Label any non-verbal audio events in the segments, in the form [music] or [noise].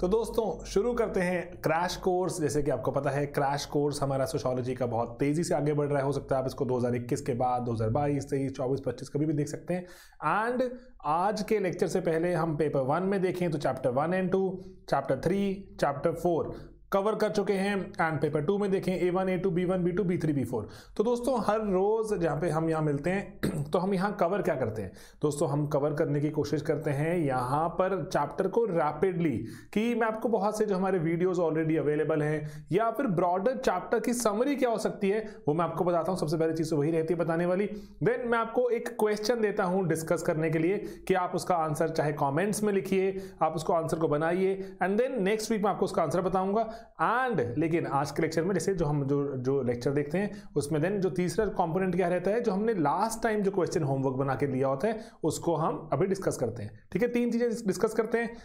तो दोस्तों शुरू करते हैं क्रैश कोर्स जैसे कि आपको पता है क्रैश कोर्स हमारा सोशोलॉजी का बहुत तेज़ी से आगे बढ़ रहा है हो सकता है आप इसको 2021 के बाद 2022 तेईस चौबीस पच्चीस कभी भी देख सकते हैं एंड आज के लेक्चर से पहले हम पेपर वन में देखें तो chapter one and two chapter three chapter four cover कर चुके हैं एंड पेपर टू में देखें A one A two B one B two B three B four तो दोस्तों हर रोज़ जहाँ पे हम यहाँ मिलते हैं [clears throat] तो हम यहाँ कवर क्या करते हैं दोस्तों हम कवर करने की कोशिश करते हैं यहाँ पर चैप्टर को रैपिडली कि मैं आपको बहुत से जो हमारे वीडियोज़ ऑलरेडी अवेलेबल हैं या फिर ब्रॉडर चैप्टर की समरी क्या हो सकती है वो मैं आपको बताता हूँ सबसे पहले चीज़ तो वही रहती है बताने वाली देन मैं आपको एक क्वेश्चन देता हूँ डिस्कस करने के लिए कि आप उसका आंसर चाहे कॉमेंट्स में लिखिए आप उसको आंसर को बनाइए एंड देन नेक्स्ट वीक मैं आपको उसका आंसर बताऊँगा एंड लेकिन आज के लेक्चर में जैसे जो हम जो जो लेक्चर देखते हैं उसमें देन जो तीसरा कॉम्पोनेंट क्या रहता है जो हमने लास्ट टाइम जो क्वेश्चन होमवर्क बना के लिया होता है उसको हम अभी डिस्कस करते हैं ठीक है तीन चीज़ें डिस्कस करते हैं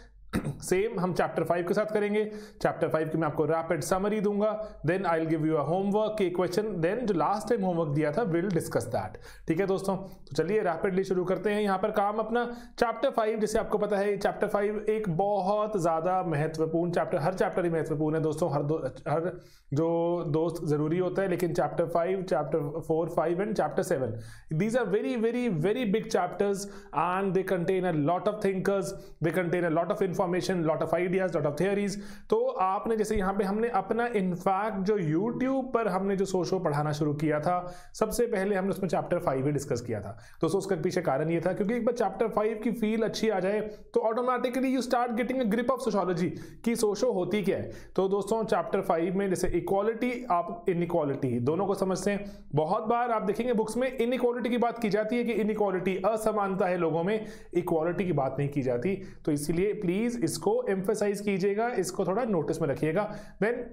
सेम [clears throat] हम चैप्टर फाइव के साथ करेंगे चैप्टर फाइव की मैं आपको रैपिड समरी दूंगा then I will give you a homework के क्वेश्चन देन जो लास्ट टाइम होमवर्क दिया था विल डिस्कस दैट ठीक है दोस्तों तो चलिए रैपिडली शुरू करते हैं यहां पर काम अपना चैप्टर फाइव जैसे आपको पता है चैप्टर फाइव एक बहुत ज़्यादा महत्वपूर्ण चैप्टर हर चैप्टर ही महत्वपूर्ण है दोस्तों हर दो हर जो दोस्त ज़रूरी होता है लेकिन chapter five chapter four five and chapter seven these are very very very big chapters and they contain a lot of thinkers they contain a lot of inform information lot of ideas lot of theories तो आपने जैसे यहाँ पे हमने अपना in fact जो YouTube पर हमने जो सोशो पढ़ाना शुरू किया था सबसे पहले हमने उसमें चैप्टर फाइव ही डिस्कस किया था दोस्तों उसका पीछे कारण ये था क्योंकि एक बार चैप्टर फाइव की फील अच्छी आ जाए तो automatically you start getting a grip of sociology कि सोशो होती क्या है तो दोस्तों चैप्टर फाइव में जैसे इक्वालिटी आप इन दोनों को समझते हैं बहुत बार आप देखेंगे बुक्स में इन की बात की जाती है कि इन असमानता है लोगों में इक्वालिटी की बात नहीं की जाती तो इसलिए प्लीज प्लीज इसको एम्फेसाइज कीजिएगा इसको थोड़ा नोटिस में रखिएगा देन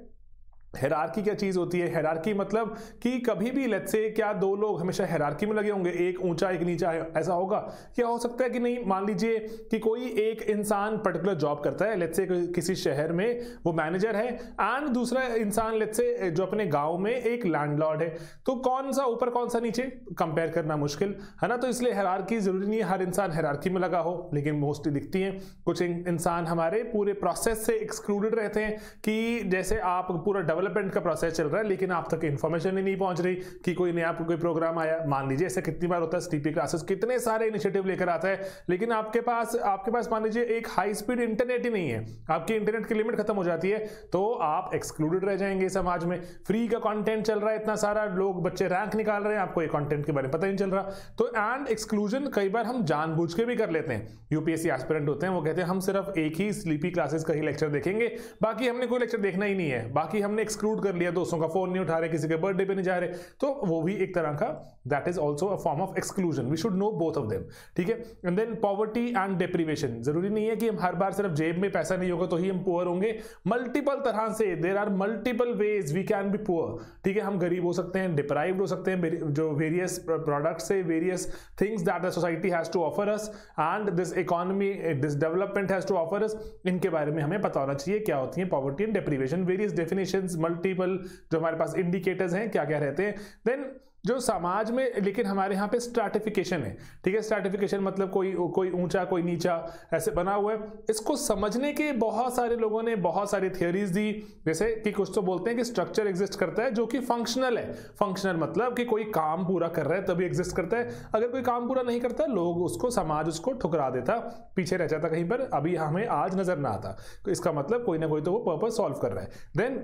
हैरारकी क्या चीज़ होती है हेरारकी मतलब कि कभी भी लेट्स से क्या दो लोग हमेशा हैरारकी में लगे होंगे एक ऊंचा एक नीचा ऐसा होगा क्या हो सकता है कि नहीं मान लीजिए कि कोई एक इंसान पर्टिकुलर जॉब करता है लेट्स से किसी शहर में वो मैनेजर है एंड दूसरा इंसान लेट्स से जो अपने गाँव में एक लैंडलॉर्ड है तो कौन सा ऊपर कौन सा नीचे कंपेयर करना मुश्किल है ना तो इसलिए हेरारकी ज़रूरी नहीं है हर इंसान हैरारकी में लगा हो लेकिन मोस्टली दिखती है कुछ इंसान हमारे पूरे प्रोसेस से एक्सक्लूडेड रहते हैं कि जैसे आप पूरा डेवलपमेंट का प्रोसेस चल रहा है लेकिन आप तक इन्फॉर्मेशन ही नहीं पहुंच रही कि कोई नया कोई प्रोग्राम आया मान लीजिए ऐसे कितनी बार होता है स्टीपी क्लासेस कितने सारे इनिशिएटिव लेकर आता है लेकिन आपके पास आपके पास मान लीजिए एक हाई स्पीड इंटरनेट ही नहीं है आपकी इंटरनेट की लिमिट खत्म हो जाती है तो आप एक्सक्लूडेड रह जाएंगे समाज में फ्री का कॉन्टेंट चल रहा है इतना सारा लोग बच्चे रैंक निकाल रहे हैं आपको ये कॉन्टेंट के बारे में पता नहीं चल रहा तो एंड एक्सक्लूजन कई बार हम जानबूझ के भी कर लेते हैं यूपीएससी एस्पिरेंट होते हैं वो कहते हैं हम सिर्फ एक ही स्लीपी क्लासेस का ही लेक्चर देखेंगे बाकी हमने कोई लेक्चर देखना ही नहीं है बाकी हमने एक्सक्लूड कर लिया दोस्तों का फोन नहीं उठा रहे किसी के बर्थडे पे नहीं जा रहे तो वो भी एक तरह का that is also a form of exclusion we should know both of them ठीक है and then poverty and deprivation जरूरी नहीं है कि हम हर बार सिर्फ जेब में पैसा नहीं होगा तो ही हम पुअर होंगे मल्टीपल तरह से there are multiple ways we can be poor ठीक है हम गरीब हो सकते हैं डिप्राइव हो सकते हैं जो वेरियस प्रोडक्ट्स से various things that the society has to offer us and this economy this development has to offer us इनके बारे में हमें पता होना चाहिए क्या होती है poverty and deprivation various definition multiple जो हमारे पास इंडिकेटर्स हैं क्या क्या रहते हैं देन जो समाज में लेकिन हमारे यहाँ पे स्ट्राटिफिकेशन है ठीक है स्ट्राटिफिकेशन मतलब कोई कोई ऊंचा कोई नीचा ऐसे बना हुआ है इसको समझने के बहुत सारे लोगों ने बहुत सारी थियोरीज दी जैसे कि कुछ तो बोलते हैं कि स्ट्रक्चर एग्जिस्ट करता है जो कि फंक्शनल है फंक्शनल मतलब कि कोई काम पूरा कर रहा है तभी एग्जिस्ट करता है अगर कोई काम पूरा नहीं करता लोग उसको समाज उसको ठुकरा देता पीछे रह जाता कहीं पर अभी हमें आज नजर ना आता तो इसका मतलब कोई ना कोई तो वो पर्पज सॉल्व कर रहा है देन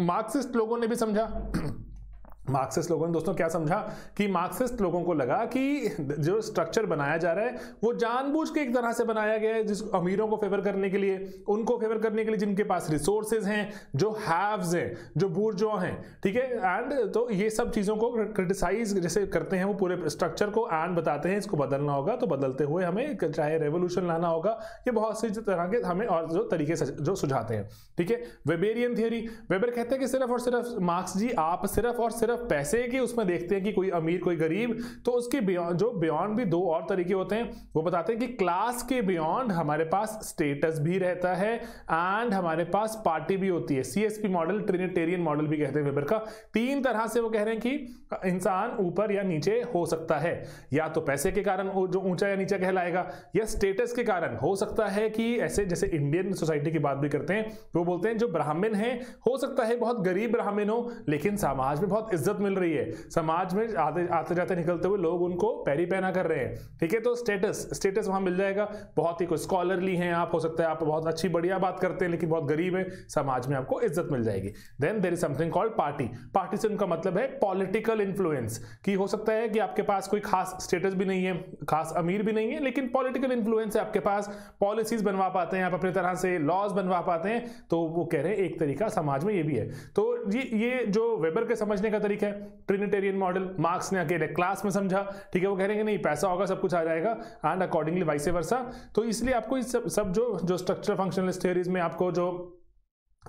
मार्क्सिस्ट लोगों ने भी समझा मार्क्सिस्ट लोगों ने दोस्तों क्या समझा कि मार्क्सिस्ट लोगों को लगा कि जो स्ट्रक्चर बनाया जा रहा है वो जानबूझ के एक तरह से बनाया गया है जिस अमीरों को फेवर करने के लिए उनको फेवर करने के लिए जिनके पास रिसोर्सेज हैं जो हैव्स हैं जो बुरजो हैं ठीक है एंड तो ये सब चीज़ों को क्रिटिसाइज जैसे करते हैं वो पूरे स्ट्रक्चर को एंड बताते हैं इसको बदलना होगा तो बदलते हुए हमें चाहे रेवोल्यूशन लाना होगा ये बहुत सी तरह के हमें और जो तरीके जो सुझाते हैं ठीक है वेबेरियन थियोरी वेबर कहते हैं कि सिर्फ और सिर्फ मार्क्स जी आप सिर्फ और सिर्फ सिर्फ पैसे की उसमें देखते हैं कि कोई अमीर कोई गरीब तो उसके बियॉन्ड जो बियॉन्ड भी दो और तरीके होते हैं वो बताते हैं कि क्लास के बियॉन्ड हमारे पास स्टेटस भी रहता है एंड हमारे पास पार्टी भी होती है सीएसपी मॉडल ट्रिनेटेरियन मॉडल भी कहते हैं वेबर का तीन तरह से वो कह रहे हैं कि इंसान ऊपर या नीचे हो सकता है या तो पैसे के कारण जो ऊंचा या नीचा कहलाएगा या स्टेटस के कारण हो सकता है कि ऐसे जैसे इंडियन सोसाइटी की बात भी करते हैं वो बोलते हैं जो ब्राह्मण है हो सकता है बहुत गरीब ब्राह्मण हो लेकिन समाज में बहुत इज्जत मिल रही है समाज में आते आते जाते निकलते हुए लोग उनको पैरी पहना कर रहे हैं ठीक है तो स्टेटस स्टेटस वहां मिल जाएगा बहुत ही कुछ स्कॉलरली हैं आप हो सकता है आप बहुत अच्छी बढ़िया बात करते हैं लेकिन बहुत गरीब है समाज में आपको इज्जत मिल जाएगी then there is something called party party से उनका मतलब है पॉलिटिकल इन्फ्लुएंस कि हो सकता है कि आपके पास कोई खास स्टेटस भी नहीं है खास अमीर भी नहीं है लेकिन पॉलिटिकल इन्फ्लुएंस है आपके पास पॉलिसीज बनवा पाते हैं आप अपने तरह से लॉज बनवा पाते हैं तो वो कह रहे हैं एक तरीका समाज में ये भी है तो ये ये जो वेबर के समझने का तरीका ठीक है ट्रिनिटेरियन मॉडल मार्क्स ने अकेले क्लास में समझा ठीक है वो कह रहे हैं कि नहीं पैसा होगा सब कुछ आ जाएगा एंड अकॉर्डिंगली वाइस वर्षा तो इसलिए आपको इस सब, सब जो जो स्ट्रक्चर फंक्शनलिस्ट थ्योरीज में आपको जो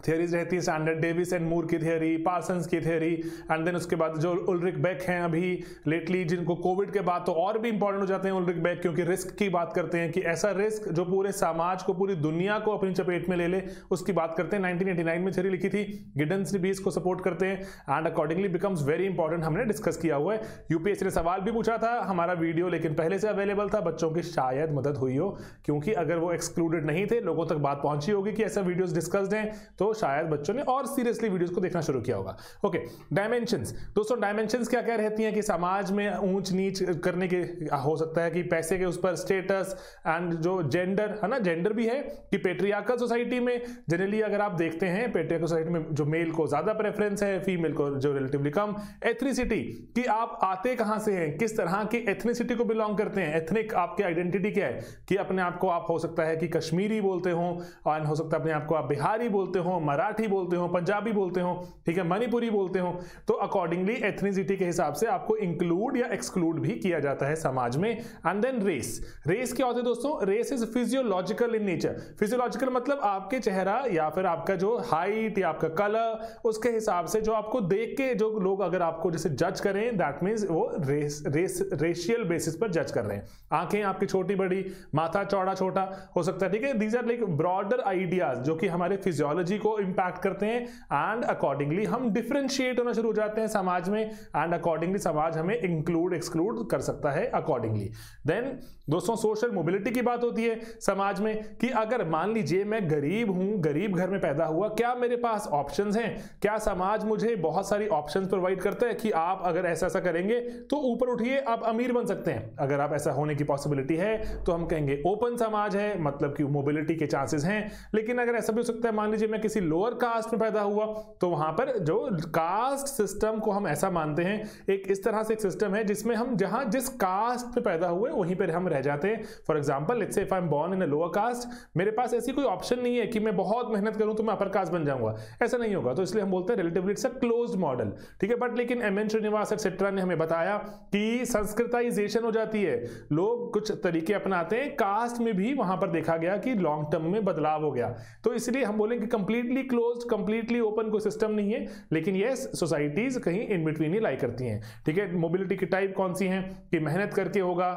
थियोरीज रहती है स्टैंडर्ड डेविस एंड मूर की थियोरी पार्सन्स की थियोरी एंड देन उसके बाद जो उल्रिक बैक हैं अभी लेटली जिनको कोविड के बाद तो और भी इंपॉर्टेंट हो जाते हैं उल्रिक बैक क्योंकि रिस्क की बात करते हैं कि ऐसा रिस्क जो पूरे समाज को पूरी दुनिया को अपनी चपेट में ले ले उसकी बात करते हैं नाइनटीन में थेरी लिखी थी गिडन्स ने भी इसको सपोर्ट करते हैं and accordingly becomes very important हमने डिस्कस किया हुआ है यूपीएससी ने सवाल भी पूछा था हमारा वीडियो लेकिन पहले से अवेलेबल था बच्चों की शायद मदद हुई हो क्योंकि अगर वो एक्सक्लूडेड नहीं थे लोगों तक बात पहुंची होगी कि ऐसा वीडियोज डिस्कस्ड हैं तो तो शायद बच्चों ने और सीरियसली वीडियोस को देखना शुरू किया होगा ओके डायमेंशन दोस्तों डायमेंशन क्या क्या रहती हैं कि समाज में ऊंच नीच करने के हो सकता है कि पैसे के उस पर स्टेटस एंड जो जेंडर है ना जेंडर भी है कि पेट्रियाकल सोसाइटी में जनरली अगर आप देखते हैं पेट्रियाकल सोसाइटी में जो मेल को ज्यादा प्रेफरेंस है फीमेल को जो रिलेटिवली कम एथनीसिटी कि आप आते कहां से हैं किस तरह की एथनीसिटी को बिलोंग करते हैं एथनिक आपके आइडेंटिटी क्या है कि अपने आप को आप हो सकता है कि कश्मीरी बोलते हो और हो सकता है अपने आप को आप बिहारी बोलते हो हो मराठी बोलते हो पंजाबी बोलते हो ठीक है मणिपुरी बोलते हो तो अकॉर्डिंगली एथनिसिटी के हिसाब से आपको इंक्लूड या एक्सक्लूड भी किया जाता है समाज में एंड देन रेस रेस क्या होते हैं दोस्तों race is physiological in nature physiological मतलब आपके चेहरा या फिर आपका जो हाइट या आपका कलर उसके हिसाब से जो आपको देख के जो लोग अगर आपको जैसे जज करें दैट मीन्स वो रेस रेस रेशियल बेसिस पर जज कर रहे हैं आंखें आपकी छोटी बड़ी माथा चौड़ा छोटा हो सकता है ठीक है these are like broader ideas जो कि हमारे फिजियोलॉजी को इम्पैक्ट करते हैं एंड अकॉर्डिंगली हम डिफ्रेंशिएट होना शुरू हो जाते हैं समाज में एंड अकॉर्डिंगली समाज हमें इंक्लूड एक्सक्लूड कर सकता है अकॉर्डिंगली देन दोस्तों सोशल मोबिलिटी की बात होती है समाज में कि अगर मान लीजिए मैं गरीब हूं गरीब घर में पैदा हुआ क्या मेरे पास ऑप्शन हैं क्या समाज मुझे बहुत सारी ऑप्शन प्रोवाइड करता है कि आप अगर ऐसा ऐसा करेंगे तो ऊपर उठिए आप अमीर बन सकते हैं अगर आप ऐसा होने की पॉसिबिलिटी है तो हम कहेंगे ओपन समाज है मतलब कि मोबिलिटी के चांसेस हैं लेकिन अगर ऐसा भी हो सकता है मान लीजिए मैं किसी लोअर कास्ट में पैदा हुआ तो वहां पर जो कास्ट सिस्टम को हम ऐसा मानते हैं एक इस तरह से एक सिस्टम है जिसमें हम जहां जिस कास्ट में पैदा हुए वहीं पर हम रह जाते हैं for example it's if I am born in a lower caste मेरे पास ऐसी कोई ऑप्शन नहीं है कि मैं बहुत मेहनत करूं तो मैं अपर कास्ट बन जाऊंगा ऐसा नहीं होगा तो इसलिए हम बोलते हैं relatively it's a close model ठीक है बट लेकिन एम एन श्रीनिवास एक्सेट्रा ने हमें बताया कि संस्कृताइजेशन हो जाती है लोग कुछ तरीके अपनाते हैं कास्ट में भी वहां पर देखा गया कि लॉन्ग टर्म में बदलाव हो गया तो इसलिए हम बोलेंगे complete completely close completely open कोई सिस्टम नहीं है लेकिन ये सोसाइटीज कहीं इन बिटवीन ही लाई करती हैं ठीक है मोबिलिटी की टाइप कौन सी है कि मेहनत करके होगा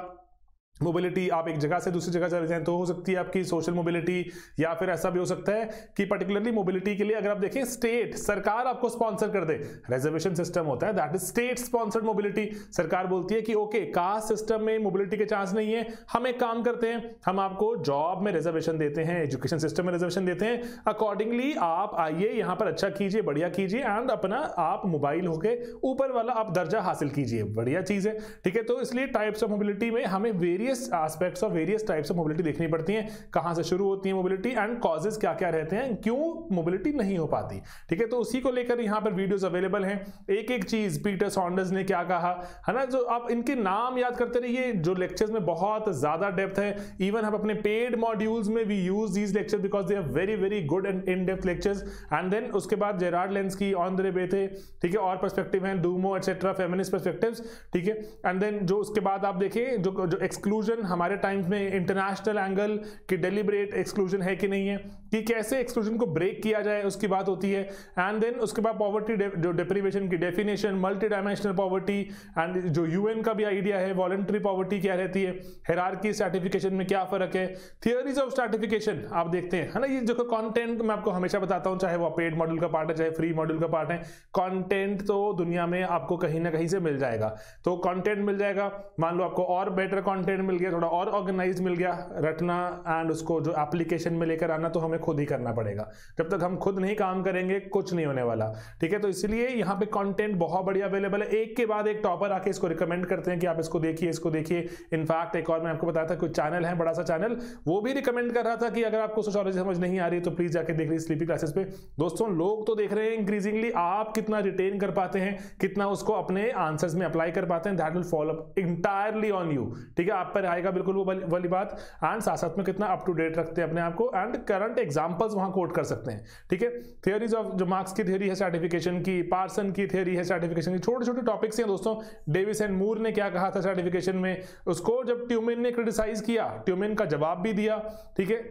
मोबिलिटी आप एक जगह से दूसरी जगह चले जाएं तो हो सकती है आपकी सोशल मोबिलिटी या फिर ऐसा भी हो सकता है कि पर्टिकुलरली मोबिलिटी के लिए अगर आप देखें स्टेट सरकार आपको स्पॉन्सर कर दे रिजर्वेशन सिस्टम होता है that is state sponsored mobility सरकार बोलती है कि ओके कास्ट सिस्टम में मोबिलिटी के चांस नहीं है हम एक काम करते हैं हम आपको जॉब में रिजर्वेशन देते हैं एजुकेशन सिस्टम में रिजर्वेशन देते हैं अकॉर्डिंगली आप आइए यहां पर अच्छा कीजिए बढ़िया कीजिए एंड अपना आप मोबाइल होकर ऊपर वाला आप दर्जा हासिल कीजिए बढ़िया चीज़ है ठीक है तो इसलिए टाइप्स ऑफ मोबिलिटी में हमें वेरी वेरियस एस्पेक्ट्स और वेरियस टाइप्स ऑफ मोबिलिटी देखनी पड़ती है कहां से शुरू होती है मोबिलिटी एंड कॉजेज क्या क्या रहते हैं क्यों मोबिलिटी नहीं हो पाती ठीक है तो उसी को लेकर यहां पर वीडियोज अवेलेबल हैं एक एक चीज़ पीटर सॉन्डर्स ने क्या कहा है ना जो आप इनके नाम याद करते रहिए जो लेक्चर्स में बहुत ज़्यादा डेप्थ है इवन हम अपने पेड मॉड्यूल्स में we use these lecture because they are very very good and in depth lectures and then उसके बाद Gerhard Lenski on the रे थे ठीक है और परस्पेक्टिव हैं डूमो एटसेट्रा फेमिनिस्ट परस्पेक्टिव्स ठीक है एंड देन जो उसके बाद आप देखें जो जो एक्सक्लूड एक्सक्लूजन हमारे टाइम्स में इंटरनेशनल एंगल की डेलीबरेट एक्सक्लूजन है कि नहीं है कि कैसे एक्सक्लूजन को ब्रेक किया जाए उसकी बात होती है एंड देन उसके बाद पॉवर्टी जो डिप्रीवेशन की definition multi dimensional poverty and जो यूएन का भी आइडिया है वॉलेंट्री पॉवर्टी क्या रहती है हेरारकी स्टार्टिफिकेशन में क्या फर्क है थियोरीज ऑफ स्टार्टिफिकेशन आप देखते हैं है ना ये जो कॉन्टेंट मैं आपको हमेशा बताता हूँ चाहे वो पेड मॉडल का पार्ट है चाहे फ्री मॉडल का पार्ट है कॉन्टेंट तो दुनिया में आपको कहीं ना कहीं से मिल जाएगा तो कॉन्टेंट मिल जाएगा मान लो आपको और बेटर कॉन्टेंट मिल गया थोड़ा और ऑर्गेनाइज मिल गया रटना एंड उसको जो एप्लीकेशन में लेकर आना तो हमें हमें खुद ही करना पड़ेगा जब तक हम खुद नहीं काम करेंगे कुछ नहीं होने वाला ठीक है तो इसलिए यहाँ पे कंटेंट बहुत बढ़िया अवेलेबल है एक के बाद एक टॉपर आके इसको रिकमेंड करते हैं कि आप इसको देखिए इसको देखिए इनफैक्ट एक और मैं आपको बताया था कुछ चैनल है बड़ा सा चैनल वो भी रिकमेंड कर रहा था कि अगर आपको सोशोलॉजी समझ नहीं आ रही तो प्लीज जाके देख रही स्लीपिंग क्लासेस पे दोस्तों लोग तो देख रहे हैं इंक्रीजिंगली आप कितना रिटेन कर पाते हैं कितना उसको अपने आंसर में अप्लाई कर पाते हैं that will follow up entirely on you ठीक है आप पर आएगा बिल्कुल वो वाली बात एंड साथ साथ में कितना अप टू डेट रखते हैं अपने आप को एंड करंट एग्जाम्पल्स वहां कोट कर सकते हैं ठीक है थियोरीज ऑफ जो मार्क्स की थियोरी है सर्टिफिकेशन की पार्सन की थियोरी है सर्टिफिकेशन की छोटे छोटे टॉपिक्स हैं दोस्तों डेविस एंड मूर ने क्या कहा था सर्टिफिकेशन में उसको जब ट्यूमिन ने क्रिटिसाइज किया ट्यूमिन का जवाब भी दिया ठीक है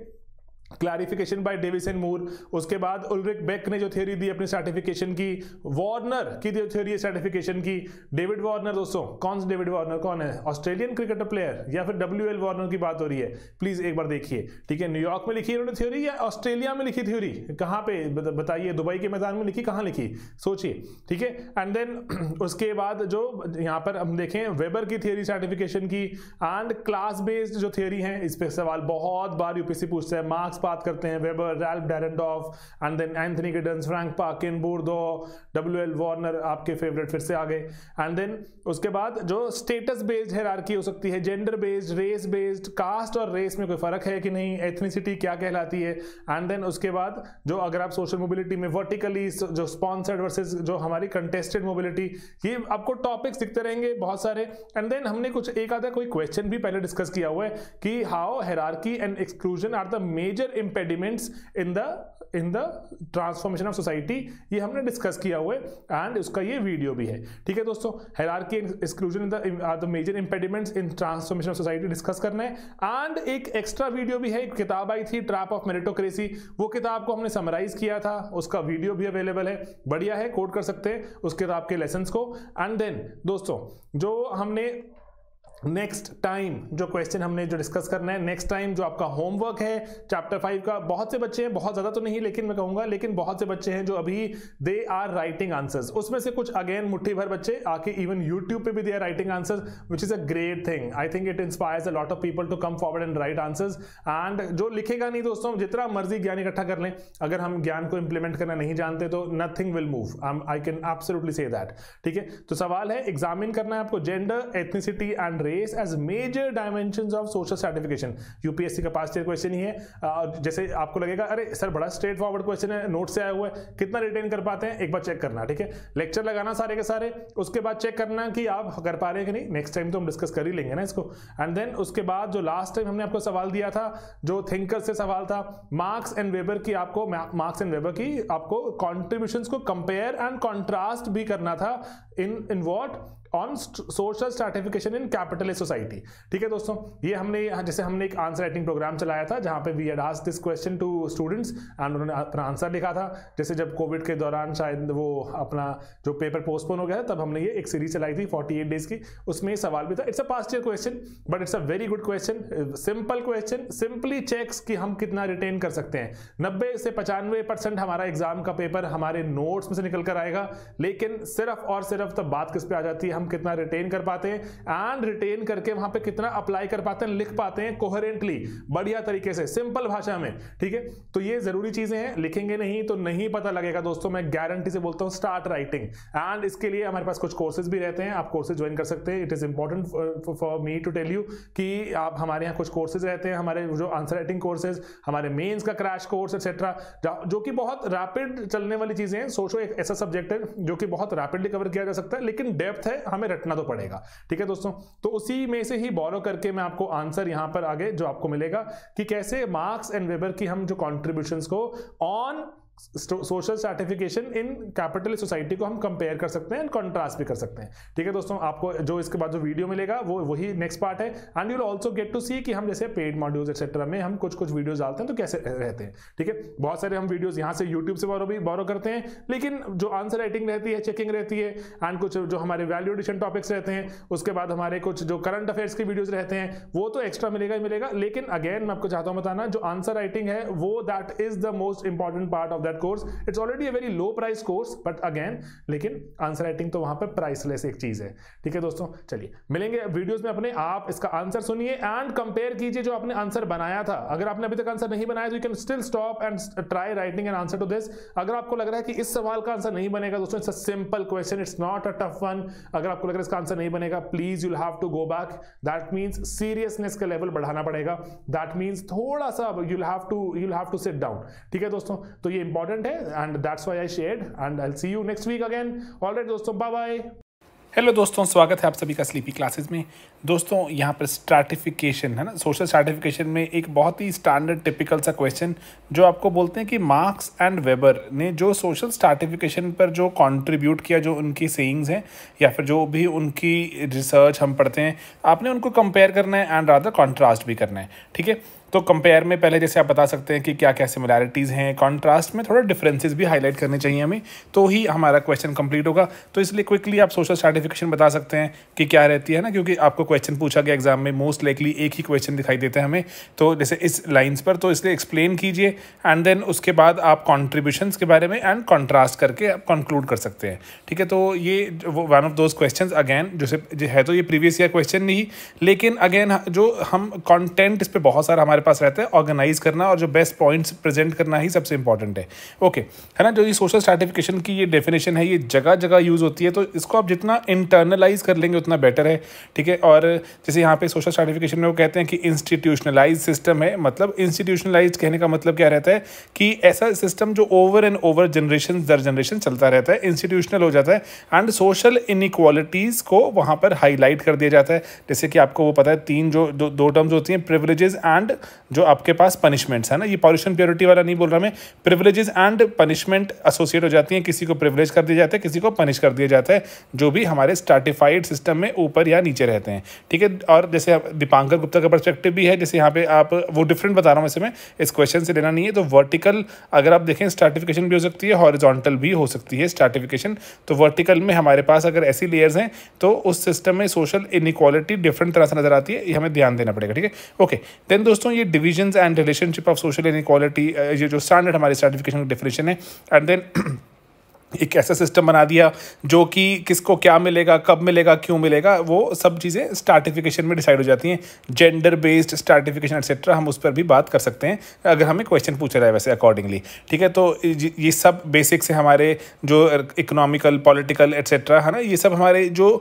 clarification by Davis and Moore उसके बाद उल्रिक बेक ने जो थ्योरी दी अपनी सर्टिफिकेशन की वार्नर की जो थ्योरी है सर्टिफिकेशन की डेविड वार्नर दोस्तों कौन डेविड वार्नर कौन है ऑस्ट्रेलियन क्रिकेटर प्लेयर या फिर डब्ल्यू एल वार्नर की बात हो रही है प्लीज एक बार देखिए ठीक है न्यूयॉर्क में लिखी इन्होंने थ्योरी या ऑस्ट्रेलिया में लिखी थ्योरी कहाँ पे बताइए दुबई के मैदान में लिखी कहाँ लिखी सोचिए ठीक है एंड देन [clears throat] उसके बाद जो यहाँ पर हम देखें वेबर की थ्योरी सर्टिफिकेशन की एंड क्लास बेस्ड जो थ्योरी है इस पर सवाल बहुत बार यूपीसी पूछता है मार्क्स पांच बात करते हैं Weber Ralf Dahrendorf and then Anthony Giddens Frank Parkin Bourdieu W L Warner आपके फेवरेट फिर से आ गए एंड देन उसके बाद जो स्टेटस बेस्ड हेरारकी हो सकती है gender based race based caste और रेस में कोई फर्क है कि नहीं एथनिसिटी क्या कहलाती है एंड देन उसके बाद जो अगर आप सोशल मोबिलिटी में वर्टिकली जो स्पॉन्सर्ड वर्सेज जो हमारी कंटेस्टेड मोबिलिटी ये आपको टॉपिक्स दिखते रहेंगे बहुत सारे एंड देन हमने कुछ एक आधा कोई क्वेश्चन भी पहले डिस्कस किया हुआ है कि how hierarchy and exclusion are the major major impediments in the in the transformation of society ये हमने डिस्कस किया हुआ है एंड उसका ये वीडियो भी है ठीक है दोस्तों hierarchy exclusion in the major impediments in transformation of society discuss करना है एंड एक एक्स्ट्रा वीडियो भी है एक किताब आई थी ट्रैप ऑफ मेरिटोक्रेसी वो किताब को हमने समराइज किया था उसका वीडियो भी अवेलेबल है बढ़िया है कोट कर सकते हैं उस किताब के लेसन को एंड देन दोस्तों जो हमने नेक्स्ट टाइम जो क्वेश्चन हमने जो डिस्कस करना है नेक्स्ट टाइम जो आपका होमवर्क है चैप्टर फाइव का बहुत से बच्चे हैं बहुत ज़्यादा तो नहीं लेकिन मैं कहूंगा लेकिन बहुत से बच्चे हैं जो अभी दे आर राइटिंग आंसर्स उसमें से कुछ अगेन मुट्ठी भर बच्चे आके इवन यूट्यूब पे भी they are writing answers which is a great thing I think it inspires a lot of people to come forward and write answers and जो लिखेगा नहीं दोस्तों जितना मर्जी ज्ञान इकट्ठा कर लें अगर हम ज्ञान को इंप्लीमेंट करना नहीं जानते तो nothing will move I can absolutely say that ठीक है तो सवाल है एग्जामिन करना है आपको gender ethnicity and race as major dimension of social certification UPSC का पास्ट ईयर क्वेश्चन ही है और जैसे आपको लगेगा अरे सर बड़ा स्ट्रेट फॉरवर्ड क्वेश्चन है नोट से आया हुआ है कितना रिटेन कर पाते हैं एक बार चेक करना ठीक है लेक्चर लगाना सारे के सारे उसके बाद चेक करना कि आप कर पा रहे हैं कि नहीं नेक्स्ट टाइम तो हम डिस्कस कर ही लेंगे ना इसको एंड देन उसके बाद जो लास्ट टाइम हमने आपको सवाल दिया था जो थिंकर से सवाल था मार्क्स एंड वेबर की आपको मार्क्स एंड वेबर की आपको कॉन्ट्रीब्यूशन को कंपेयर एंड कॉन्ट्रास्ट भी करना था in in what on social stratification in capitalist society ठीक है दोस्तों ये हमने हाँ, जैसे हमने एक आंसर राइटिंग प्रोग्राम चलाया था जहां पे we had ask this question to students and उन्होंने अपना आंसर लिखा था जैसे जब कोविड के दौरान शायद वो अपना जो पेपर पोस्टपोन हो गया तब हमने ये एक सीरीज चलाई थी फोर्टी डेज की उसमें सवाल भी था it's a past year question but it's a very good question simple question simply checks कि हम कितना रिटेन कर सकते हैं नब्बे से पचानवे परसेंट हमारा एग्जाम का पेपर हमारे नोट्स में से निकल कर आएगा लेकिन सिर्फ और सिर्फ तब बात किस पे आ जाती है हम हम कितना रिटेन कर पाते हैं एंड रिटेन करके वहां पे कितना अप्लाई कर पाते हैं लिख पाते हैं कोहरेंटली बढ़िया तरीके से सिंपल भाषा में ठीक है तो ये जरूरी चीजें हैं लिखेंगे नहीं तो नहीं पता लगेगा दोस्तों मैं गारंटी से बोलता हूँ स्टार्ट राइटिंग एंड इसके लिए हमारे पास कुछ कोर्सेज भी रहते हैं आप कोर्सेज ज्वाइन कर सकते हैं it is important for me to tell you कि आप हमारे यहाँ कुछ कोर्सेज रहते हैं हमारे जो आंसर राइटिंग कोर्सेज हमारे मेन्स का क्रैश कोर्स एक्सेट्रा जो कि बहुत रैपिड चलने वाली चीजें हैं सोचो एक ऐसा सब्जेक्ट है जो कि बहुत रैपिडली कवर किया जा सकता है लेकिन डेप्थ है हमें रटना तो पड़ेगा ठीक है दोस्तों तो उसी में से ही बॉरो करके मैं आपको आंसर यहां पर आगे जो आपको मिलेगा कि कैसे मार्क्स एंड वेबर की हम जो कॉन्ट्रीब्यूशन को on social certification in capital society को हम कंपेयर कर सकते हैं एंड कंट्रास्ट भी कर सकते हैं ठीक है दोस्तों आपको जो इसके बाद जो वीडियो मिलेगा वो वही नेक्स्ट पार्ट है and you also get to see कि हम जैसे पेड मॉड्यूल्स एक्सेट्रा में हम कुछ कुछ वीडियोज डालते हैं तो कैसे रहते हैं ठीक है बहुत सारे हम वीडियोज यहाँ से यूट्यूब से बारो भी बारो करते हैं लेकिन जो आंसर राइटिंग रहती है चेकिंग रहती है एंड कुछ जो हमारे वैल्यूडिशन टॉपिक्स रहते हैं उसके बाद हमारे कुछ जो करंट अफेयर्स के वीडियोज रहते हैं वो तो एक्स्ट्रा मिलेगा ही मिलेगा लेकिन अगेन मैं आपको चाहता हूँ बताना जो आंसर राइटिंग है वो that is the most important part of that course it's already a very low price course but again लेकिन आंसर राइटिंग तो वहां पर प्राइसलेस एक चीज है ठीक है दोस्तों चलिए मिलेंगे वीडियोज में अपने आप इसका आंसर सुनिए एंड कंपेयर कीजिए जो आपने आंसर बनाया था अगर आपने अभी तक आंसर नहीं बनाया तो you can still stop and try writing an answer to this अगर आपको लग रहा है कि इस सवाल का आंसर नहीं बनेगा दोस्तों it's a simple question it's not a tough one अगर आपको लग रहा है इसका आंसर नहीं बनेगा please you'll have to go back that means seriousness का लेवल बढ़ाना पड़ेगा दैट मीन्स थोड़ा सा you'll have to you'll have to sit down ठीक है दोस्तों तो ये इंपॉर्टेंट है and that's why I share and I see you next week again all right दोस्तों बाय बाय हेलो दोस्तों स्वागत है आप सभी का स्लीपी क्लासेस में दोस्तों यहाँ पर स्ट्रैटिफिकेशन है ना सोशल स्ट्रैटिफिकेशन में एक बहुत ही स्टैंडर्ड टिपिकल सा क्वेश्चन जो आपको बोलते हैं कि मार्क्स एंड वेबर ने जो सोशल स्ट्रैटिफिकेशन पर जो कंट्रीब्यूट किया जो उनकी सेइंग्स हैं या फिर जो भी उनकी रिसर्च हम पढ़ते हैं आपने उनको कंपेयर करना है एंड रादर कॉन्ट्रास्ट भी करना है ठीक है तो कंपेयर में पहले जैसे आप बता सकते हैं कि क्या क्या सिमिलैरिटीज़ हैं कॉन्ट्रास्ट में थोड़ा डिफरेंसेस भी हाईलाइट करने चाहिए हमें तो ही हमारा क्वेश्चन कंप्लीट होगा तो इसलिए क्विकली आप सोशल सर्टिफिकेशन बता सकते हैं कि क्या रहती है ना क्योंकि आपको क्वेश्चन पूछा गया एग्जाम में मोस्ट लाइकली एक ही क्वेश्चन दिखाई देते हैं हमें तो जैसे इस लाइन्स पर तो इसलिए एक्सप्लेन कीजिए एंड देन उसके बाद आप कॉन्ट्रीब्यूशन के बारे में एंड कॉन्ट्रास्ट करके आप कंक्लूड कर सकते हैं ठीक है तो ये one of those question again जैसे है तो ये प्रीवियस ईयर क्वेश्चन नहीं लेकिन अगेन जो हम कॉन्टेंट इस पर बहुत सारा हमारे हमारे पास रहता है ऑर्गेनाइज करना और जो बेस्ट पॉइंट्स प्रेजेंट करना ही सबसे इंपॉर्टेंट है ओके है ना जो ये सोशल सर्टिफिकेशन की ये डेफिनेशन है ये जगह जगह यूज़ होती है तो इसको आप जितना इंटरनलाइज कर लेंगे उतना बेटर है ठीक है और जैसे यहाँ पे सोशल सर्टिफिकेशन में वो कहते हैं कि इंस्टीट्यूशनलाइज सिस्टम है मतलब इंस्टीट्यूशनलाइज कहने का मतलब क्या रहता है कि ऐसा सिस्टम जो ओवर एंड ओवर जनरेशन दर जनरेशन चलता रहता है इंस्टीट्यूशनल हो जाता है एंड सोशल इनिक्वालिटीज़ को वहाँ पर हाईलाइट कर दिया जाता है जैसे कि आपको वो पता है तीन जो दो, टर्म्स होती हैं प्रिवलेजेस एंड जो आपके पास पनिशमेंट्स है ना ये पॉल्यूशन प्योरिटी वाला नहीं बोल रहा मैं प्रिवलेजेस एंड पनिशमेंट एसोसिएट हो जाती हैं किसी को प्रिवलेज कर दिया जाता है किसी को पनिश कर दिया जाता है जो भी हमारे स्टार्टिफाइड सिस्टम में ऊपर या नीचे रहते हैं ठीक है और जैसे दीपांकर गुप्ता का परस्पेक्टिव भी है जैसे यहाँ पे आप वो डिफरेंट बता रहा हूँ इसे मैं इस क्वेश्चन से लेना नहीं है तो वर्टिकल अगर आप देखें स्टार्टिफिकेशन भी हो सकती है हॉरिजॉन्टल भी हो सकती है स्टार्टिफिकेशन तो वर्टिकल में हमारे पास अगर ऐसी लेयर्स हैं तो उस सिस्टम में सोशल इनिक्वालिटी डिफरेंट तरह से नजर आती है ये हमें ध्यान देना पड़ेगा ठीक है ओके देन दोस्तों ये division and relationship of social inequality ये जो स्टैंडर्ड हमारे सर्टिफिकेशन डिफिनेशन डेफिनेशन है एंड देन एक ऐसा सिस्टम बना दिया जो कि किसको क्या मिलेगा कब मिलेगा क्यों मिलेगा वो सब चीज़ें स्टार्टिफिकेशन में डिसाइड हो जाती हैं जेंडर बेस्ड स्टार्टिफिकेशन एक्सेट्रा हम उस पर भी बात कर सकते हैं अगर हमें क्वेश्चन पूछा जाए वैसे अकॉर्डिंगली ठीक है तो ये सब बेसिक से हमारे जो इकोनॉमिकल पॉलिटिकल एट्सेट्रा है ना ये सब हमारे जो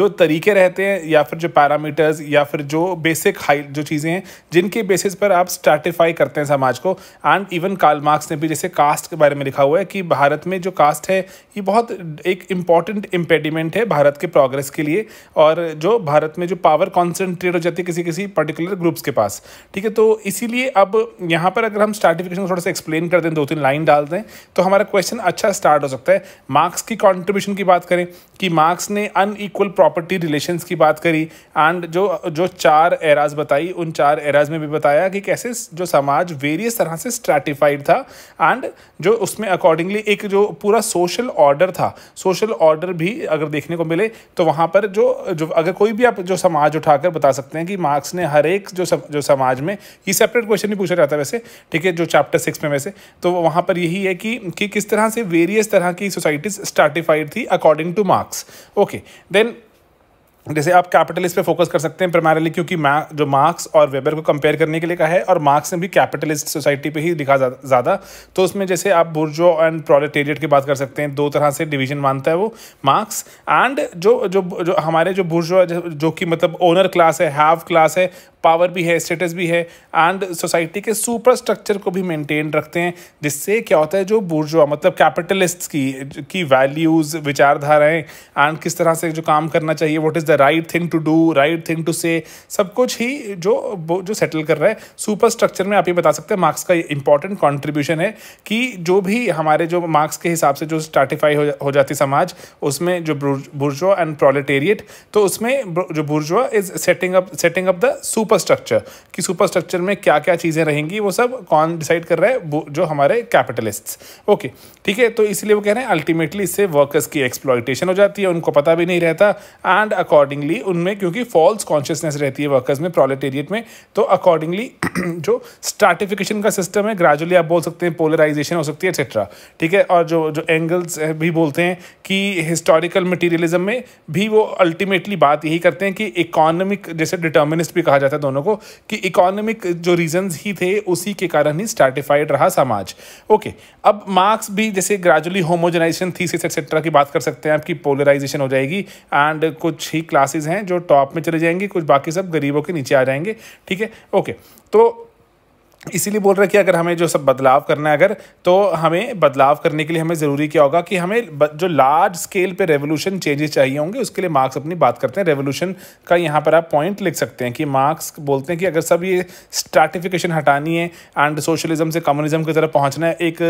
जो तरीके रहते हैं या फिर जो पैरामीटर्स या फिर जो बेसिक हाई जो चीज़ें हैं जिनके बेसिस पर आप स्टार्टिफाई करते हैं समाज को एंड इवन कार्ल मार्क्स ने भी जैसे कास्ट के बारे में लिखा हुआ है कि भारत में जो कास्ट है है ये बहुत एक इम्पॉर्टेंट इम्पेडिमेंट है भारत के प्रोग्रेस के लिए और जो भारत में जो पावर कॉन्सेंट्रेट हो जाती है किसी किसी पर्टिकुलर ग्रुप्स के पास ठीक है तो इसीलिए अब यहाँ पर अगर हम स्टार्टिफिकेशन थोड़ा सा एक्सप्लेन कर दें दो तीन लाइन डाल दें तो हमारा क्वेश्चन अच्छा स्टार्ट हो सकता है मार्क्स की कॉन्ट्रीब्यूशन की बात करें कि मार्क्स ने अनईक्वल प्रॉपर्टी रिलेशन की बात करी एंड जो जो चार एराज बताई उन चार एराज में भी बताया कि कैसे जो समाज वेरियस तरह से स्ट्रेटिफाइड था एंड जो उसमें अकॉर्डिंगली एक जो पूरा सोच सोशल ऑर्डर था सोशल ऑर्डर भी अगर देखने को मिले तो वहाँ पर जो जो अगर कोई भी आप जो समाज उठाकर बता सकते हैं कि मार्क्स ने हर एक जो सब जो समाज में ये सेपरेट क्वेश्चन ही पूछा जाता है वैसे ठीक है जो चैप्टर सिक्स में वैसे तो वहाँ पर यही है कि, कि किस तरह से वेरियस तरह की सोसाइटीज़ स्टार्टिफाइड थी according to Marx okay then जैसे आप कैपिटलिस्ट पे फोकस कर सकते हैं प्राइमरली क्योंकि मा, जो मार्क्स और वेबर को कंपेयर करने के लिए कहा है और मार्क्स ने भी कैपिटलिस्ट सोसाइटी पे ही लिखा ज़्यादा तो उसमें जैसे आप बुर्जो एंड प्रोलेटेरिएट की बात कर सकते हैं दो तरह से डिवीजन मानता है वो मार्क्स एंड जो जो जो हमारे जो बुर्जो जो कि मतलब ओनर क्लास है हैव क्लास है पावर भी है स्टेटस भी है एंड सोसाइटी के सुपर स्ट्रक्चर को भी मेंटेन रखते हैं जिससे क्या होता है जो बुर्जुआ मतलब कैपिटलिस्ट की की वैल्यूज़ विचारधाराएं एंड किस तरह से जो काम करना चाहिए what is the right thing to do right thing to say सब कुछ ही जो जो सेटल कर रहा है सुपर स्ट्रक्चर में आप ये बता सकते हैं मार्क्स का इंपॉर्टेंट कॉन्ट्रीब्यूशन है कि जो भी हमारे जो मार्क्स के हिसाब से जो स्टार्टिफाई हो, जा, हो जाती समाज उसमें जो बुर्जुआ एंड प्रोलेटेरिएट तो उसमें जो bourgeois is setting up setting up the super structure कि सुपर स्ट्रक्चर में क्या क्या चीज़ें रहेंगी वो सब कौन डिसाइड कर रहा है जो हमारे कैपिटलिस्ट ओके ठीक है तो इसलिए वो कह रहे हैं अल्टीमेटली इससे वर्कर्स की एक्सप्लॉयटेशन हो जाती है उनको पता भी नहीं रहता एंड अकॉर्ड अकॉर्डिंगली उनमें क्योंकि फॉल्स कॉन्शियसनेस रहती है वर्कर्स में प्रोलेटेरिएट में तो अकॉर्डिंगली [clears throat] जो स्ट्राटिफिकेशन का सिस्टम है ग्रेजुअली आप बोल सकते हैं पोलराइजेशन हो सकती है एक्सेट्रा ठीक है और जो जो एंगल्स भी बोलते हैं कि हिस्टोरिकल मटीरियलिज्म में भी वो अल्टीमेटली बात यही करते हैं कि इकोनॉमिक जैसे डिटर्मिनिस्ट भी कहा जाता है दोनों को कि इकोनॉमिक जो रीजन ही थे उसी के कारण ही स्टार्टिफाइड रहा समाज ओके अब मार्क्स भी जैसे ग्रेजुअली होमोजनाइजेशन थीसिस एक्सेट्रा की बात कर सकते हैं आपकी पोलराइजेशन हो जाएगी एंड कुछ ही क्लासेज हैं जो टॉप में चले जाएंगे कुछ बाकी सब गरीबों के नीचे आ जाएंगे ठीक है ओके तो इसीलिए बोल रहे हैं कि अगर हमें जो सब बदलाव करना है अगर तो हमें बदलाव करने के लिए हमें ज़रूरी क्या होगा कि हमें जो लार्ज स्केल पे रेवोल्यूशन चेंजेस चाहिए होंगे उसके लिए मार्क्स अपनी बात करते हैं रेवोल्यूशन का यहाँ पर आप पॉइंट लिख सकते हैं कि मार्क्स बोलते हैं कि अगर सब ये स्ट्राटिफिकेशन हटानी है एंड सोशलिज्म से कम्युनिज्म की तरफ पहुँचना है एक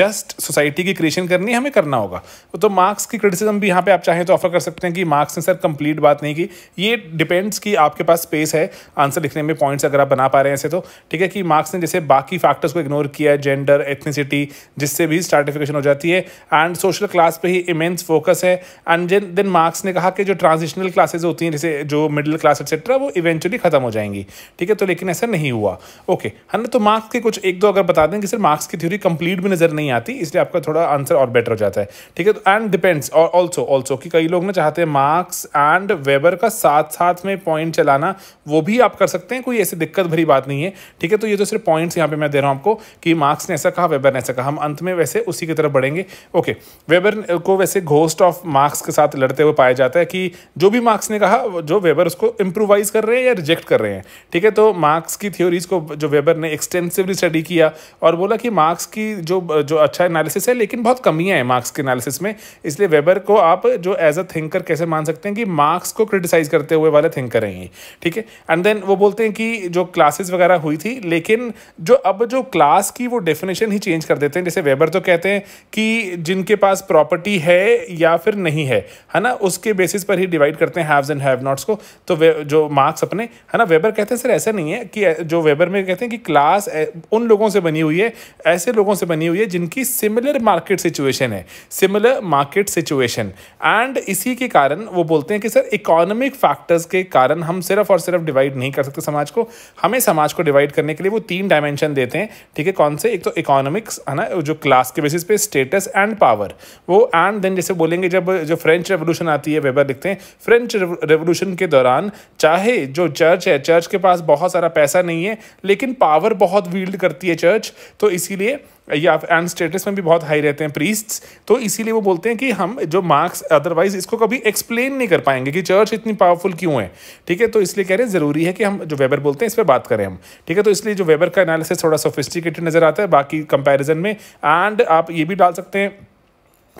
जस्ट सोसाइटी की क्रिएशन करनी है हमें करना होगा तो मार्क्स की क्रिटिसिज्म भी यहाँ पर आप चाहें तो ऑफर कर सकते हैं कि मार्क्स ने सर कंप्लीट बात नहीं की ये डिपेंड्स कि आपके पास स्पेस है आंसर लिखने में पॉइंट्स अगर आप बना पा रहे हैं ऐसे तो ठीक है कि मार्क्स ने जैसे बाकी फैक्टर्स को इग्नोर किया है जेंडर एथनिसिटी जिससे भी स्टार्टिफिकेशन हो जाती है एंड सोशल क्लास पे ही इमेंस फोकस है एंड देन मार्क्स ने कहा कि जो ट्रांजिशनल क्लासेज होती हैं जैसे जो मिडिल क्लास एक्सेट्रा वो इवेंचुअली खत्म हो जाएंगी ठीक है तो लेकिन ऐसा नहीं हुआ ओके है ना तो मार्क्स के कुछ एक दो अगर बता दें कि सर मार्क्स की थ्योरी कंप्लीट भी नजर नहीं आती इसलिए आपका थोड़ा आंसर और बेटर हो जाता है ठीक है तो एंड डिपेंड्स और ऑल्सो ऑल्सो कि कई लोग ना चाहते हैं मार्क्स एंड वेबर का साथ साथ में पॉइंट चलाना वो भी आप कर सकते हैं कोई ऐसी दिक्कत भरी बात नहीं है ठीक है तो ये तो सिर्फ दूसरे पॉइंट्स यहाँ पे मैं दे रहा हूँ आपको कि मार्क्स ने ऐसा कहा वेबर ने ऐसा कहा हम अंत में वैसे उसी की तरफ बढ़ेंगे ओके वेबर को वैसे घोस्ट ऑफ मार्क्स के साथ लड़ते हुए पाया जाता है कि जो भी मार्क्स ने कहा जो वेबर उसको इम्प्रोवाइज कर रहे हैं या रिजेक्ट कर रहे हैं ठीक है तो मार्क्स की थ्योरीज को जो वेबर ने एक्सटेंसिवली स्टडी किया और बोला कि मार्क्स की जो जो अच्छा एनालिसिस है लेकिन बहुत कमियाँ हैं मार्क्स के एनालिसिस में इसलिए वेबर को आप जो एज अ थिंकर कैसे मान सकते हैं कि मार्क्स को क्रिटिसाइज करते हुए वाले थिंकर हैं ठीक है एंड देन वो बोलते हैं कि जो क्लासेस वगैरह हुई थी लेकिन जो अब जो क्लास की वो डेफिनेशन ही चेंज कर देते हैं जैसे वेबर तो कहते हैं कि जिनके पास प्रॉपर्टी है या फिर नहीं है है ना उसके बेसिस पर ही डिवाइड करते हैं हैव्स एंड हैव नॉट्स को तो जो मार्क्स अपने है ना वेबर कहते हैं सर ऐसा नहीं है कि जो वेबर में कहते हैं कि क्लास उन लोगों से बनी हुई है ऐसे लोगों से बनी हुई है जिनकी सिमिलर मार्केट सिचुएशन है सिमिलर मार्केट सिचुएशन एंड इसी के कारण वो बोलते हैं कि सर इकोनॉमिक फैक्टर्स के कारण हम सिर्फ और सिर्फ डिवाइड नहीं कर सकते समाज को हमें समाज को डिवाइड करने के लिए वो तीन तीन डायमेंशन देते हैं ठीक है कौन से एक तो इकोनॉमिक्स है ना जो क्लास के बेसिस पे स्टेटस एंड पावर वो एंड देन जैसे बोलेंगे जब जो फ्रेंच रेवोल्यूशन आती है वेबर लिखते हैं फ्रेंच रेवोल्यूशन के दौरान चाहे जो चर्च है चर्च के पास बहुत सारा पैसा नहीं है लेकिन पावर बहुत वील्ड करती है चर्च तो इसीलिए या एंड स्टेटस में भी बहुत हाई रहते हैं प्रीस्ट्स तो इसीलिए वो बोलते हैं कि हम जो मार्क्स अदरवाइज इसको कभी एक्सप्लेन नहीं कर पाएंगे कि चर्च इतनी पावरफुल क्यों है ठीक है तो इसलिए कह रहे हैं ज़रूरी है कि हम जो वेबर बोलते हैं इस पर बात करें हम ठीक है तो इसलिए जो वेबर का एनालिसिस थोड़ा सोफिस्टिकेटेड नज़र आता है बाकी कंपेरिजन में एंड आप ये भी डाल सकते हैं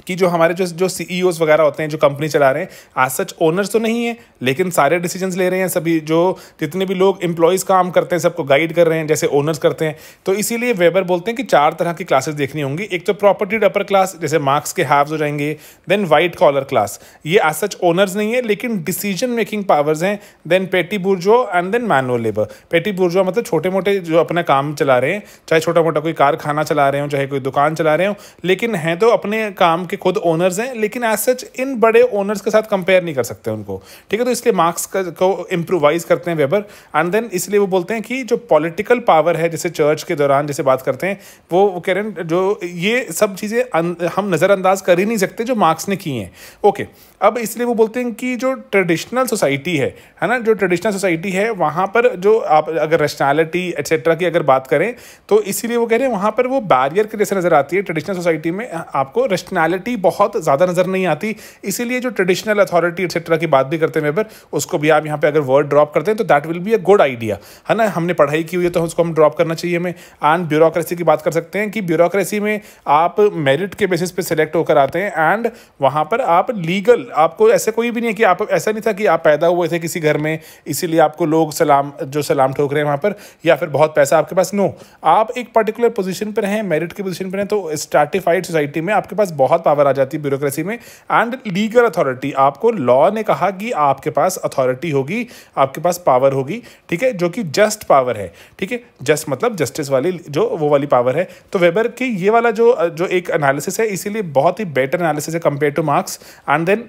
कि जो हमारे जो जो सी e वगैरह होते हैं जो कंपनी चला रहे हैं आज सच ओनर्स तो नहीं है लेकिन सारे डिसीजंस ले रहे हैं सभी जो जितने भी लोग एम्प्लॉयज़ काम करते हैं सबको गाइड कर रहे हैं जैसे ओनर्स करते हैं तो इसीलिए वेबर बोलते हैं कि चार तरह की क्लासेस देखनी होंगी एक तो प्रॉपर्टी अपर क्लास जैसे मार्क्स के हाफ हो जाएंगे देन वाइट कॉलर क्लास ये आज सच ओनर्स नहीं है लेकिन डिसीजन मेकिंग पावर्स हैं then petty bourgeois and then manual labour petty bourgeois मतलब छोटे मोटे जो अपना काम चला रहे हैं चाहे छोटा मोटा कोई कारखाना चला रहे हो चाहे कोई दुकान चला रहे हो लेकिन हैं तो अपने काम के खुद ओनर्स हैं लेकिन एज सच इन बड़े ओनर्स के साथ कंपेयर नहीं कर सकते उनको ठीक है तो इसलिए मार्क्स को इम्प्रोवाइज करते हैं वेबर एंड देन इसलिए वो बोलते हैं कि जो पॉलिटिकल पावर है जैसे चर्च के दौरान जैसे बात करते हैं वो वो कह रहे हैं जो ये सब चीज़ें हम नज़रअंदाज कर ही नहीं सकते जो मार्क्स ने की हैं ओके अब इसलिए वो बोलते हैं कि जो ट्रेडिशनल सोसाइटी है है ना जो ट्रेडिशनल सोसाइटी है वहाँ पर जो आप अगर रेशनैलिटी एक्सेट्रा की अगर बात करें तो इसीलिए वो कह रहे हैं वहाँ पर वो बैरियर के जैसे नज़र आती है ट्रेडिशनल सोसाइटी में आपको रेशनैलिटी रियलिटी बहुत ज़्यादा नज़र नहीं आती इसीलिए जो ट्रेडिशनल अथॉरिटी एक्सेट्रा की बात भी करते हैं मेबर उसको भी आप यहाँ पे अगर वर्ड ड्रॉप करते हैं तो that will be a good idea है ना हमने पढ़ाई की हुई है तो उसको हम ड्रॉप करना चाहिए हमें एंड ब्यूरोक्रेसी की बात कर सकते हैं कि ब्यूरोक्रेसी में आप मेरिट के बेसिस पे सिलेक्ट होकर आते हैं एंड वहाँ पर आप लीगल आपको ऐसे कोई भी नहीं है कि आप ऐसा नहीं था कि आप पैदा हुए थे किसी घर में इसीलिए आपको लोग सलाम जो सलाम ठोक रहे हैं वहाँ पर या फिर बहुत पैसा आपके पास नो आप एक पर्टिकुलर पोजिशन पर हैं मेरिट की पोजिशन पर हैं तो स्टार्टिफाइड सोसाइटी में आपके पास बहुत पावर आ जाती है ब्यूरोक्रेसी में एंड लीगल अथॉरिटी आपको लॉ ने कहा कि आपके पास अथॉरिटी होगी आपके पास पावर होगी ठीक है जो कि जस्ट पावर है ठीक है जस्ट मतलब जस्टिस वाली जो वो वाली पावर है तो वेबर की ये वाला जो जो एक एनालिसिस है इसीलिए बहुत ही बेटर एनालिसिस है compare to Marx and then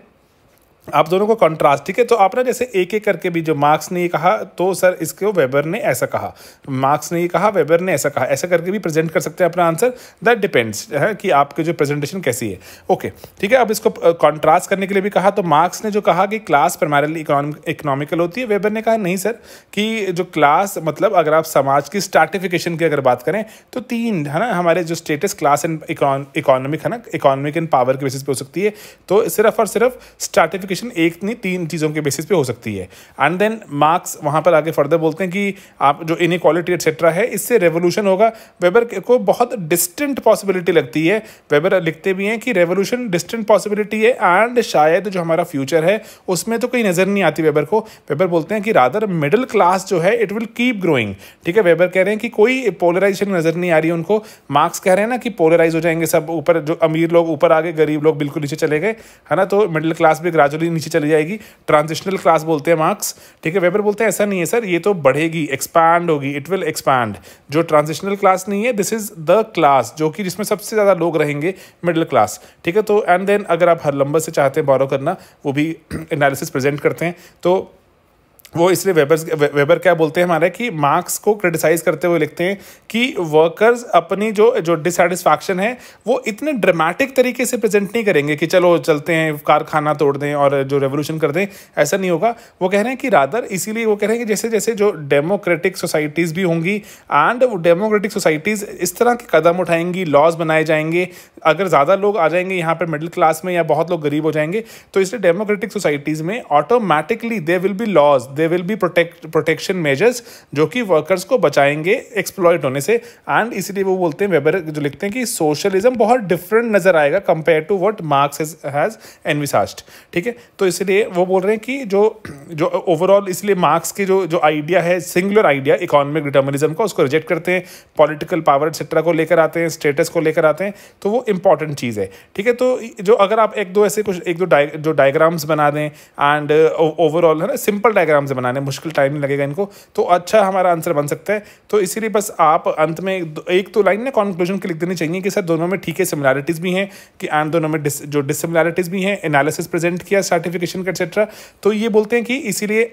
आप दोनों को कंट्रास्ट ठीक है तो आप ना जैसे एक एक करके भी जो मार्क्स ने ये कहा तो सर इसको वेबर ने ऐसा कहा मार्क्स ने ये कहा वेबर ने ऐसा कहा ऐसा करके भी प्रेजेंट कर सकते हैं अपना आंसर दैट डिपेंड्स है कि आपके जो प्रेजेंटेशन कैसी है ओके ठीक है अब इसको कॉन्ट्रास्ट करने के लिए भी कहा तो मार्क्स ने जो कहा कि क्लास प्राइमरली इकोनॉमिकल होती है वेबर ने कहा नहीं सर कि जो क्लास मतलब अगर आप समाज की स्टार्टिफिकेशन की अगर बात करें तो तीन है ना हमारे जो स्टेटस क्लास एंड इकोनॉमिक है ना इकोनॉमिक एंड पावर के बेसिस पर हो सकती है तो सिर्फ और सिर्फ स्टार्टिफिकेशन क्वालिफिकेशन एक नहीं तीन चीज़ों के बेसिस पे हो सकती है एंड देन मार्क्स वहाँ पर आगे फर्दर बोलते हैं कि आप जो इनक्वालिटी एक्सेट्रा है इससे रेवोल्यूशन होगा वेबर को बहुत डिस्टेंट पॉसिबिलिटी लगती है वेबर लिखते भी हैं कि रेवोल्यूशन डिस्टेंट पॉसिबिलिटी है एंड शायद जो हमारा फ्यूचर है उसमें तो कोई नज़र नहीं आती वेबर को वेबर बोलते हैं कि रादर मिडिल क्लास जो है इट विल कीप ग्रोइंग ठीक है वेबर कह रहे हैं कि कोई पोलराइजेशन नज़र नहीं आ रही उनको मार्क्स कह रहे हैं ना कि पोलराइज हो जाएंगे सब ऊपर जो अमीर लोग ऊपर आ गए गरीब लोग बिल्कुल नीचे चले गए है ना तो मिडिल क्लास भी ग्रेजुअली सैलरी नीचे चली जाएगी ट्रांजिशनल क्लास बोलते हैं मार्क्स ठीक है वेबर बोलते हैं ऐसा नहीं है सर ये तो बढ़ेगी एक्सपैंड होगी इट विल एक्सपैंड जो ट्रांजिशनल क्लास नहीं है दिस इज द क्लास जो कि जिसमें सबसे ज़्यादा लोग रहेंगे मिडिल क्लास ठीक है तो एंड देन अगर आप हर लंबर से चाहते हैं बॉरो करना वो भी एनालिसिस [clears throat] प्रेजेंट करते हैं तो वो इसलिए वेबर वेबर क्या बोलते हैं हमारे कि मार्क्स को क्रिटिसाइज करते हुए लिखते हैं कि वर्कर्स अपनी जो जो डिसटिस्फैक्शन है वो इतने ड्रामेटिक तरीके से प्रेजेंट नहीं करेंगे कि चलो चलते हैं कारखाना तोड़ दें और जो रेवोल्यूशन कर दें ऐसा नहीं होगा वो कह रहे हैं कि रादर इसीलिए वो कह रहे हैं कि जैसे जैसे जो डेमोक्रेटिक सोसाइटीज़ भी होंगी एंड डेमोक्रेटिक सोसाइटीज़ इस तरह के कदम उठाएंगी लॉज बनाए जाएंगे अगर ज़्यादा लोग आ जाएंगे यहाँ पर मिडिल क्लास में या बहुत लोग गरीब हो जाएंगे तो इसलिए डेमोक्रेटिक सोसाइटीज़ में automatically they will be laws they will be protect protection measures जो कि वर्कर्स को बचाएंगे एक्सप्लॉयट होने से एंड इसलिए वो बोलते हैं वेबर जो लिखते हैं कि सोशलिज्म बहुत डिफरेंट नज़र आएगा compare to what Marx has envisaged ठीक है तो इसलिए वो बोल रहे हैं कि जो जो ओवरऑल इसलिए मार्क्स की जो जो आइडिया है सिंगुलर आइडिया इकोनॉमिक डिटर्मिनिज्म का उसको रिजेक्ट करते हैं पॉलिटिकल पावर एक्सेट्रा को लेकर आते हैं स्टेटस को लेकर आते हैं तो वो इंपॉर्टेंट चीज़ है ठीक है तो जो अगर आप एक दो ऐसे कुछ एक दो डाय, जो डायग्राम्स बना दें एंड ओवरऑल uh, है ना सिंपल डायग्राम से बनाने मुश्किल टाइम नहीं लगेगा इनको तो अच्छा हमारा आंसर बन सकता है तो इसीलिए बस आप अंत में एक तो लाइन ना कॉन्क्लूजन के लिख देनी चाहिए कि सर दोनों में ठीक है सिमिलैरिटीज़ भी हैं कि एंड दोनों में डिस, जो डिसिमिलैरिटीज़ भी हैं एनालिसिस प्रेजेंट किया सर्टिफिकेशन का एक्सेट्रा तो ये बोलते हैं कि इसीलिए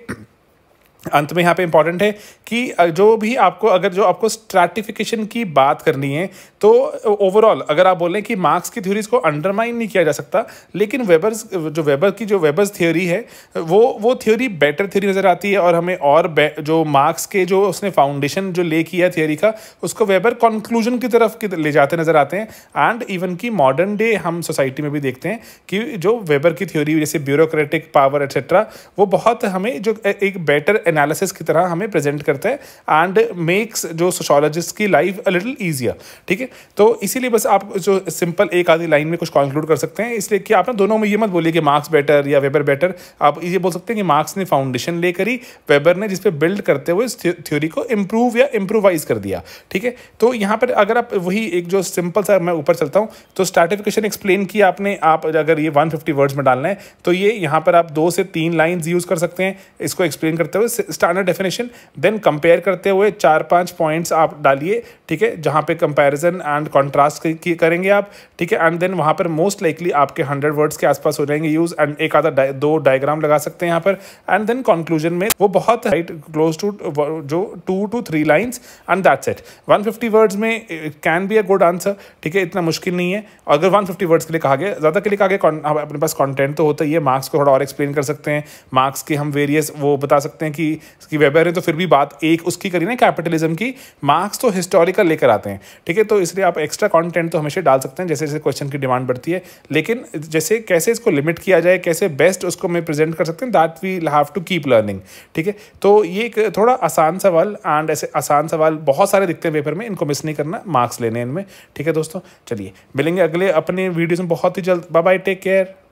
अंत में यहाँ पे इंपॉर्टेंट है कि जो भी आपको अगर जो आपको स्ट्रैटिफिकेशन की बात करनी है तो ओवरऑल अगर आप बोलें कि मार्क्स की थ्योरीज को अंडरमाइन नहीं किया जा सकता लेकिन वेबर्स जो वेबर की जो वेबर्स थ्योरी है वो वो थ्योरी बेटर थ्योरी नज़र आती है और हमें और जो मार्क्स के जो उसने फाउंडेशन जो ले किया थ्योरी का उसको वेबर कंक्लूजन की तरफ ले जाते नज़र आते हैं एंड इवन की मॉडर्न डे हम सोसाइटी में भी देखते हैं कि जो वेबर की थ्योरी जैसे ब्यूरोक्रेटिक पावर एट्सेट्रा वो बहुत हमें जो एक बेटर एनालिसिस की तरह हमें प्रेजेंट करता है एंड मेक्स जो सोशोलॉजिस्ट की लाइफ अ लिटिल ईजियर ठीक है तो इसीलिए बस आप जो सिंपल एक आधी लाइन में कुछ कंक्लूड कर सकते हैं इसलिए कि आपने दोनों में ये मत बोलिए कि मार्क्स बेटर या वेबर बेटर आप ये बोल सकते हैं कि मार्क्स ने फाउंडेशन ले करी वेबर ने जिसपे बिल्ड करते हुए इस थ्योरी को इम्प्रूव या इम्प्रोवाइज कर दिया ठीक है तो यहाँ पर अगर आप वही एक जो सिंपल सा मैं ऊपर चलता हूँ तो स्टार्टिफिकेशन एक्सप्लेन किया आपने आप अगर ये 150 वर्ड्स में डालना है तो ये यहाँ पर आप दो से तीन लाइन्स यूज़ कर सकते हैं इसको एक्सप्लेन करते हुए स्टैंडर्ड डेफिनेशन देन कंपेयर करते हुए चार पांच पॉइंट्स आप डालिए ठीक है जहाँ पे कंपैरिजन एंड कॉन्ट्रास्ट करेंगे आप ठीक है एंड देन वहाँ पर मोस्ट लाइकली आपके हंड्रेड वर्ड्स के आसपास हो जाएंगे यूज एंड एक आधा दा, दो डायग्राम लगा सकते हैं यहाँ पर एंड देन कंक्लूजन में वो बहुत राइट क्लोज टू जो two to three lines and that's it one words में can be a good answer ठीक है इतना मुश्किल नहीं है अगर वन वर्ड्स के लिए कहा गया ज़्यादा के लिए कहा गया हाँ, अपने पास कॉन्टेंट तो होता ही है मार्क्स को थोड़ा और एक्सप्लेन कर सकते हैं मार्क्स के हम वेरियस वो बता सकते हैं कि की इसकी वेबर है तो फिर भी बात एक उसकी करी ना कैपिटलिज्म की मार्क्स तो हिस्टोरिकल लेकर आते हैं ठीक है तो इसलिए आप एक्स्ट्रा कॉन्टेंट तो हमेशा डाल सकते हैं जैसे जैसे क्वेश्चन की डिमांड बढ़ती है लेकिन जैसे कैसे इसको लिमिट किया जाए कैसे बेस्ट उसको हमें प्रेजेंट कर सकते हैं that we have to keep learning ठीक है तो ये एक थोड़ा आसान सवाल एंड ऐसे आसान सवाल बहुत सारे दिखते हैं पेपर में इनको मिस नहीं करना मार्क्स लेने इनमें ठीक है दोस्तों चलिए मिलेंगे अगले अपने वीडियोज़ में बहुत ही जल्द बाय बाय टेक केयर